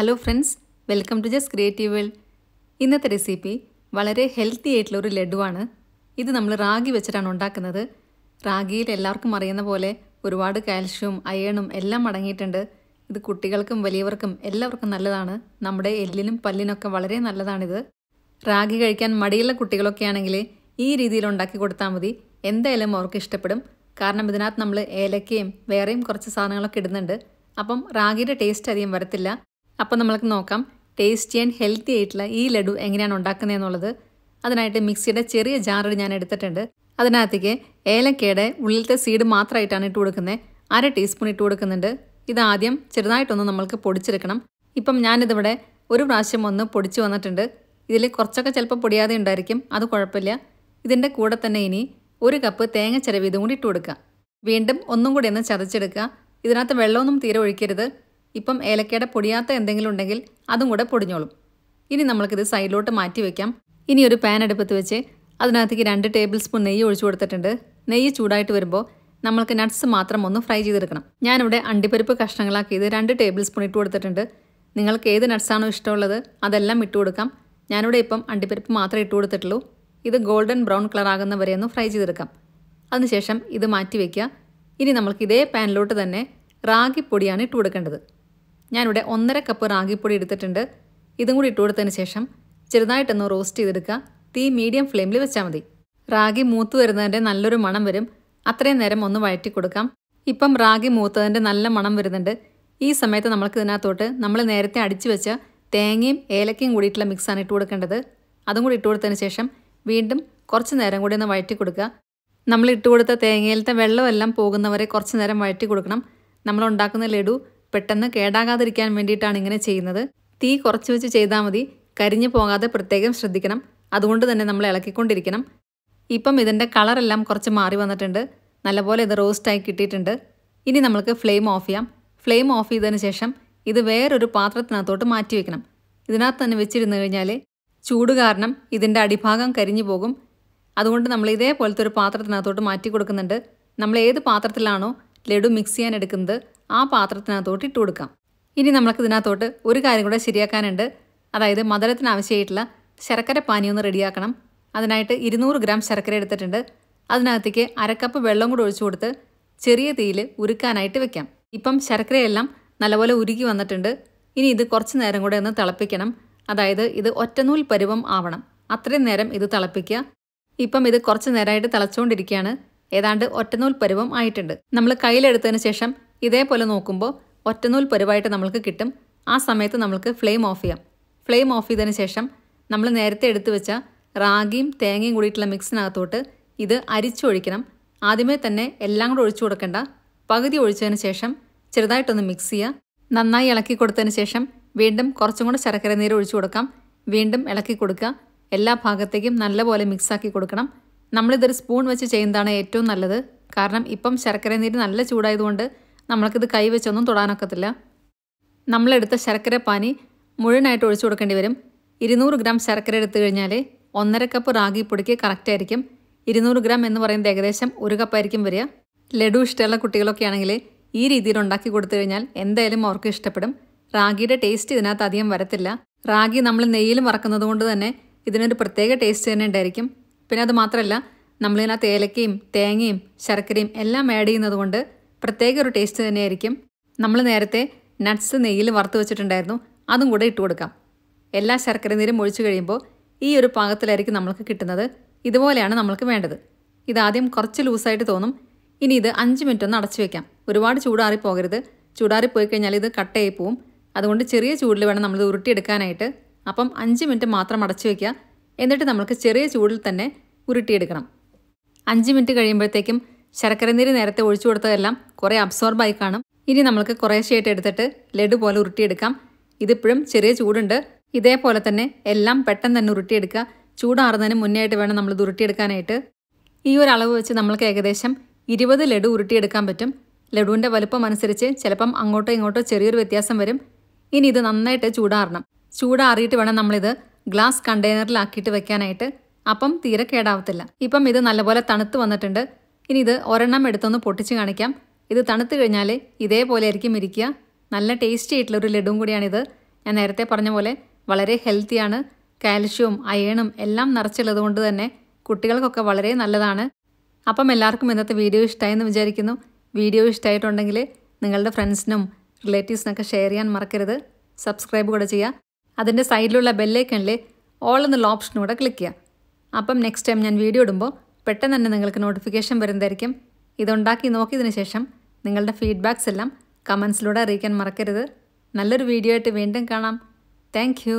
hello friends welcome to ജസ് creative world ഇന്നത്തെ recipe വളരെ ഹെൽത്തി ആയിട്ടുള്ള ഒരു ലഡുവാണ് ഇത് നമ്മൾ റാഗി വെച്ചിട്ടാണ് ഉണ്ടാക്കുന്നത് റാഗിയിൽ എല്ലാവർക്കും അറിയുന്ന പോലെ ഒരുപാട് കാൽഷ്യവും അയേണും എല്ലാം അടങ്ങിയിട്ടുണ്ട് ഇത് കുട്ടികൾക്കും വലിയവർക്കും എല്ലാവർക്കും നല്ലതാണ് നമ്മുടെ എല്ലിനും പല്ലിനൊക്കെ വളരെ നല്ലതാണിത് റാഗി കഴിക്കാൻ മടിയുള്ള കുട്ടികളൊക്കെ ആണെങ്കിൽ ഈ രീതിയിൽ ഉണ്ടാക്കി കൊടുത്താൽ മതി എന്തായാലും അവർക്ക് ഇഷ്ടപ്പെടും കാരണം ഇതിനകത്ത് നമ്മൾ ഏലക്കയും വേറെയും കുറച്ച് സാധനങ്ങളൊക്കെ ഇടുന്നുണ്ട് അപ്പം റാഗിയുടെ ടേസ്റ്റ് അധികം വരത്തില്ല അപ്പോൾ നമ്മൾക്ക് നോക്കാം ടേസ്റ്റി ആൻഡ് ഹെൽത്തി ആയിട്ടുള്ള ഈ ലഡു എങ്ങനെയാണ് ഉണ്ടാക്കുന്നത് എന്നുള്ളത് അതിനായിട്ട് മിക്സിയുടെ ചെറിയ ജാറിൽ ഞാൻ എടുത്തിട്ടുണ്ട് അതിനകത്തേക്ക് ഏലക്കയുടെ ഉള്ളിലത്തെ സീഡ് മാത്രമായിട്ടാണ് ഇട്ട് കൊടുക്കുന്നത് അര ടീസ്പൂൺ ഇട്ട് കൊടുക്കുന്നുണ്ട് ഇതാദ്യം ചെറുതായിട്ടൊന്ന് നമ്മൾക്ക് പൊടിച്ചെടുക്കണം ഇപ്പം ഞാനിതിവിടെ ഒരു പ്രാവശ്യം ഒന്ന് പൊടിച്ചു വന്നിട്ടുണ്ട് ഇതിൽ കുറച്ചൊക്കെ ചിലപ്പോൾ പൊടിയാതെ ഉണ്ടായിരിക്കും അത് കുഴപ്പമില്ല ഇതിൻ്റെ കൂടെ തന്നെ ഇനി ഒരു കപ്പ് തേങ്ങ ചിരവ് ഇതും കൂടി ഇട്ട് കൊടുക്കുക വീണ്ടും ഒന്നും കൂടി ഒന്ന് ചതച്ചെടുക്കുക ഇതിനകത്ത് വെള്ളമൊന്നും തീരെ ഒഴിക്കരുത് ഇപ്പം ഏലക്കയുടെ പൊടിയാത്ത എന്തെങ്കിലും ഉണ്ടെങ്കിൽ അതും കൂടെ പൊടിഞ്ഞോളും ഇനി നമ്മൾക്കിത് സൈഡിലോട്ട് മാറ്റി വെക്കാം ഇനി ഒരു പാൻ അടുപ്പത്ത് വെച്ച് അതിനകത്തേക്ക് രണ്ട് ടേബിൾ സ്പൂൺ നെയ്യ് ഒഴിച്ചു കൊടുത്തിട്ടുണ്ട് നെയ്യ് ചൂടായിട്ട് വരുമ്പോൾ നമ്മൾക്ക് നട്ട്സ് മാത്രം ഒന്ന് ഫ്രൈ ചെയ്തെടുക്കണം ഞാനിവിടെ അണ്ടിപ്പരിപ്പ് കഷ്ണങ്ങളാക്കിയത് രണ്ട് ടേബിൾ സ്പൂൺ ഇട്ട് കൊടുത്തിട്ടുണ്ട് നിങ്ങൾക്ക് ഏത് നട്ട്സാണോ ഇഷ്ടമുള്ളത് അതെല്ലാം ഇട്ട് കൊടുക്കാം ഞാനിവിടെ ഇപ്പം അണ്ടിപ്പരിപ്പ് മാത്രമേ ഇട്ട് കൊടുത്തിട്ടുള്ളൂ ഇത് ഗോൾഡൻ ബ്രൗൺ കളർ ആകുന്ന വരെ ഒന്ന് ഫ്രൈ ചെയ്തെടുക്കാം അതിനുശേഷം ഇത് മാറ്റി വയ്ക്കുക ഇനി നമ്മൾക്ക് ഇതേ പാനിലോട്ട് തന്നെ റാഗി പൊടിയാണ് ഇട്ട് കൊടുക്കേണ്ടത് ഞാനിവിടെ ഒന്നര കപ്പ് റാഗിപ്പൊടി എടുത്തിട്ടുണ്ട് ഇതും കൂടി ഇട്ട് കൊടുത്തതിന് ശേഷം ചെറുതായിട്ടൊന്ന് റോസ്റ്റ് ചെയ്തെടുക്കുക തീ മീഡിയം ഫ്ലെയിമിൽ വെച്ചാൽ മതി റാഗി മൂത്ത് വരുന്നതിൻ്റെ നല്ലൊരു മണം വരും അത്രയും നേരം ഒന്ന് വഴറ്റി കൊടുക്കാം ഇപ്പം റാഗി മൂത്തതിൻ്റെ നല്ല മണം വരുന്നുണ്ട് ഈ സമയത്ത് നമ്മൾക്ക് ഇതിനകത്തോട്ട് നമ്മൾ നേരത്തെ അടിച്ചു വെച്ച തേങ്ങയും ഏലക്കയും കൂടിയിട്ടുള്ള മിക്സാണ് ഇട്ട് കൊടുക്കേണ്ടത് അതും കൂടി ഇട്ട് കൊടുത്തതിന് ശേഷം വീണ്ടും കുറച്ച് നേരം കൂടി ഒന്ന് വഴറ്റി കൊടുക്കുക നമ്മൾ ഇട്ട് കൊടുത്ത തേങ്ങയിലത്തെ വെള്ളമെല്ലാം പോകുന്നവരെ കുറച്ച് നേരം വഴറ്റി കൊടുക്കണം നമ്മൾ ഉണ്ടാക്കുന്ന ലഡു പെട്ടെന്ന് കേടാകാതിരിക്കാൻ വേണ്ടിയിട്ടാണ് ഇങ്ങനെ ചെയ്യുന്നത് തീ കുറച്ച് വെച്ച് ചെയ്താൽ മതി കരിഞ്ഞു പോകാതെ പ്രത്യേകം ശ്രദ്ധിക്കണം അതുകൊണ്ട് തന്നെ നമ്മൾ ഇളക്കിക്കൊണ്ടിരിക്കണം ഇപ്പം ഇതിൻ്റെ കളറെല്ലാം കുറച്ച് മാറി വന്നിട്ടുണ്ട് നല്ലപോലെ ഇത് റോസ്റ്റായി കിട്ടിയിട്ടുണ്ട് ഇനി നമ്മൾക്ക് ഫ്ലെയിം ഓഫ് ചെയ്യാം ഫ്ലെയിം ഓഫ് ചെയ്തതിന് ശേഷം ഇത് വേറൊരു പാത്രത്തിനകത്തോട്ട് മാറ്റി വെക്കണം ഇതിനകത്ത് തന്നെ വെച്ചിരുന്നു കഴിഞ്ഞാൽ ചൂട് കാരണം ഇതിൻ്റെ അടിഭാഗം കരിഞ്ഞു പോകും അതുകൊണ്ട് നമ്മൾ ഇതേപോലത്തെ ഒരു പാത്രത്തിനകത്തോട്ട് മാറ്റി കൊടുക്കുന്നുണ്ട് നമ്മൾ ഏത് പാത്രത്തിലാണോ ലഡു മിക്സ് ചെയ്യാൻ എടുക്കുന്നത് ആ പാത്രത്തിനകത്തോട്ട് ഇട്ട് കൊടുക്കാം ഇനി നമ്മൾക്ക് ഇതിനകത്തോട്ട് ഒരു കാര്യം കൂടെ ശരിയാക്കാനുണ്ട് അതായത് മധുരത്തിനാവശ്യമായിട്ടുള്ള ശർക്കര പാനി ഒന്ന് റെഡിയാക്കണം അതിനായിട്ട് ഇരുന്നൂറ് ഗ്രാം ശർക്കര എടുത്തിട്ടുണ്ട് അതിനകത്തേക്ക് അരക്കപ്പ് വെള്ളം കൂടെ ഒഴിച്ചു കൊടുത്ത് ചെറിയ തീയിൽ ഉരുക്കാനായിട്ട് വെക്കാം ഇപ്പം ശർക്കരയെല്ലാം നല്ലപോലെ ഉരുകി വന്നിട്ടുണ്ട് ഇനി ഇത് കുറച്ച് നേരം കൂടെ ഒന്ന് തിളപ്പിക്കണം അതായത് ഇത് ഒറ്റനൂൽ പരുവം ആവണം അത്രയും നേരം ഇത് തിളപ്പിക്കുക ഇപ്പം ഇത് കുറച്ച് നേരമായിട്ട് തിളച്ചുകൊണ്ടിരിക്കുകയാണ് ഏതാണ്ട് ഒറ്റനൂൽ പരുവം ആയിട്ടുണ്ട് നമ്മൾ കയ്യിലെടുത്തതിന് ശേഷം ഇതേപോലെ നോക്കുമ്പോൾ ഒറ്റനൂൽ പരുവായിട്ട് നമ്മൾക്ക് കിട്ടും ആ സമയത്ത് നമ്മൾക്ക് ഫ്ലെയിം ഓഫ് ചെയ്യാം ഫ്ലെയിം ഓഫ് ചെയ്തതിന് ശേഷം നമ്മൾ നേരത്തെ എടുത്തു വെച്ച റാഗിയും തേങ്ങയും കൂടിയിട്ടുള്ള മിക്സിനകത്തോട്ട് ഇത് അരിച്ചൊഴിക്കണം ആദ്യമേ തന്നെ എല്ലാം കൂടെ ഒഴിച്ചു കൊടുക്കേണ്ട പകുതി ഒഴിച്ചതിന് ശേഷം ചെറുതായിട്ടൊന്ന് മിക്സ് ചെയ്യുക നന്നായി ഇളക്കി കൊടുത്തതിന് ശേഷം വീണ്ടും കുറച്ചും കൂടെ ശർക്കര നീര് ഒഴിച്ചു കൊടുക്കാം വീണ്ടും ഇളക്കി കൊടുക്കുക എല്ലാ ഭാഗത്തേക്കും നല്ലപോലെ മിക്സാക്കി കൊടുക്കണം നമ്മളിതൊരു സ്പൂൺ വെച്ച് ചെയ്യുന്നതാണ് ഏറ്റവും നല്ലത് കാരണം ഇപ്പം ശർക്കര നീര് നല്ല ചൂടായതുകൊണ്ട് നമ്മൾക്കിത് കൈവച്ചൊന്നും തൊടാനൊക്കത്തില്ല നമ്മളെടുത്ത ശർക്കര പാനി മുഴുവനായിട്ട് ഒഴിച്ചു കൊടുക്കേണ്ടി വരും ഇരുന്നൂറ് ഗ്രാം ശർക്കര എടുത്തു കഴിഞ്ഞാൽ ഒന്നര കപ്പ് റാഗി പൊടിക്ക് കറക്റ്റായിരിക്കും ഇരുന്നൂറ് ഗ്രാം എന്ന് പറയുന്നത് ഏകദേശം ഒരു കപ്പായിരിക്കും വരിക ലഡു ഇഷ്ടമുള്ള കുട്ടികളൊക്കെ ആണെങ്കിൽ ഈ രീതിയിൽ ഉണ്ടാക്കി കൊടുത്തു കഴിഞ്ഞാൽ എന്തായാലും അവർക്ക് ഇഷ്ടപ്പെടും റാഗിയുടെ ടേസ്റ്റ് ഇതിനകത്ത് അധികം വരത്തില്ല റാഗി നമ്മൾ നെയ്യിലും വറക്കുന്നത് കൊണ്ട് തന്നെ ഇതിനൊരു പ്രത്യേക ടേസ്റ്റ് തന്നെ ഉണ്ടായിരിക്കും പിന്നെ അത് മാത്രമല്ല നമ്മളിതിനകത്ത് ഏലക്കയും തേങ്ങയും ശർക്കരയും എല്ലാം ആഡ് ചെയ്യുന്നത് കൊണ്ട് പ്രത്യേക ഒരു ടേസ്റ്റ് തന്നെയായിരിക്കും നമ്മൾ നേരത്തെ നട്ട്സ് നെയ്യിൽ വറുത്ത് വെച്ചിട്ടുണ്ടായിരുന്നു അതും കൂടെ ഇട്ട് കൊടുക്കാം എല്ലാ ശർക്കര നീരും ഒഴിച്ചു കഴിയുമ്പോൾ ഈ ഒരു പാകത്തിലായിരിക്കും നമ്മൾക്ക് കിട്ടുന്നത് ഇതുപോലെയാണ് നമ്മൾക്ക് വേണ്ടത് ഇതാദ്യം കുറച്ച് ലൂസായിട്ട് തോന്നും ഇനി ഇത് അഞ്ച് മിനിറ്റ് ഒന്ന് അടച്ചു വെക്കാം ഒരുപാട് ചൂടാറി പോകരുത് ചൂടാറി പോയി കഴിഞ്ഞാൽ ഇത് കട്ടയായി പോവും അതുകൊണ്ട് ചെറിയ ചൂടിൽ വേണം നമ്മൾ ഉരുട്ടിയെടുക്കാനായിട്ട് അപ്പം അഞ്ച് മിനിറ്റ് മാത്രം അടച്ചു വയ്ക്കുക എന്നിട്ട് നമുക്ക് ചെറിയ ചൂടിൽ തന്നെ ഉരുട്ടിയെടുക്കണം അഞ്ച് മിനിറ്റ് കഴിയുമ്പോഴത്തേക്കും ശർക്കര നീര് നേരത്തെ ഒഴിച്ചു കൊടുത്തതെല്ലാം അബ്സോർബ് അബ്സോർബായി കാണും ഇനി നമ്മൾക്ക് കുറേശ്ശേയായിട്ട് എടുത്തിട്ട് ലഡു പോലെ ഉരുട്ടിയെടുക്കാം ഇതിപ്പോഴും ചെറിയ ചൂടുണ്ട് ഇതേപോലെ തന്നെ എല്ലാം പെട്ടെന്ന് തന്നെ ഉരുട്ടിയെടുക്കുക ചൂടാറുന്നതിന് മുന്നേ ആയിട്ട് വേണം നമ്മൾ ഇത് ഉരുട്ടിയെടുക്കാനായിട്ട് ഈ ഒരു അളവ് വെച്ച് നമ്മൾക്ക് ഏകദേശം ഇരുപത് ലഡു ഉരുട്ടിയെടുക്കാൻ പറ്റും ലഡുവിൻ്റെ വലുപ്പം അനുസരിച്ച് ചിലപ്പം അങ്ങോട്ടോ ഇങ്ങോട്ടോ ചെറിയൊരു വ്യത്യാസം വരും ഇനി ഇത് നന്നായിട്ട് ചൂടാറണം ചൂടാറിയിട്ട് വേണം നമ്മളിത് ഗ്ലാസ് കണ്ടെയ്നറിലാക്കിയിട്ട് വെക്കാനായിട്ട് അപ്പം തീരെ കേടാവത്തില്ല ഇപ്പം ഇത് നല്ലപോലെ തണുത്ത് വന്നിട്ടുണ്ട് ഇനി ഇത് ഒരെണ്ണം എടുത്തൊന്ന് പൊട്ടിച്ച് കാണിക്കാം ഇത് തണുത്ത് കഴിഞ്ഞാൽ ഇതേപോലെ ആയിരിക്കും ഇരിക്കുക നല്ല ടേസ്റ്റി ആയിട്ടുള്ള ഒരു ലഡുവും കൂടിയാണിത് ഞാൻ നേരത്തെ പറഞ്ഞ പോലെ വളരെ ഹെൽത്തിയാണ് കാൽഷ്യവും അയണും എല്ലാം നിറച്ചുള്ളത് കൊണ്ട് തന്നെ കുട്ടികൾക്കൊക്കെ വളരെ നല്ലതാണ് അപ്പം എല്ലാവർക്കും ഇന്നത്തെ വീഡിയോ ഇഷ്ടമായെന്ന് വിചാരിക്കുന്നു വീഡിയോ ഇഷ്ടമായിട്ടുണ്ടെങ്കിൽ നിങ്ങളുടെ ഫ്രണ്ട്സിനും റിലേറ്റീവ്സിനൊക്കെ ഷെയർ ചെയ്യാൻ മറക്കരുത് സബ്സ്ക്രൈബ് കൂടെ ചെയ്യുക അതിൻ്റെ സൈഡിലുള്ള ബെല്ലേക്കണിൽ ഓൾ എന്നുള്ള ഓപ്ഷനും കൂടെ ക്ലിക്ക് ചെയ്യുക അപ്പം നെക്സ്റ്റ് ടൈം ഞാൻ വീഡിയോ ഇടുമ്പോൾ പെട്ടെന്ന് തന്നെ നിങ്ങൾക്ക് നോട്ടിഫിക്കേഷൻ വരുന്നതായിരിക്കും ഇതുണ്ടാക്കി നോക്കിയതിന് ശേഷം നിങ്ങളുടെ ഫീഡ്ബാക്സ് എല്ലാം കമൻസിലൂടെ അറിയിക്കാൻ മറക്കരുത് നല്ലൊരു വീഡിയോ ആയിട്ട് വീണ്ടും കാണാം താങ്ക്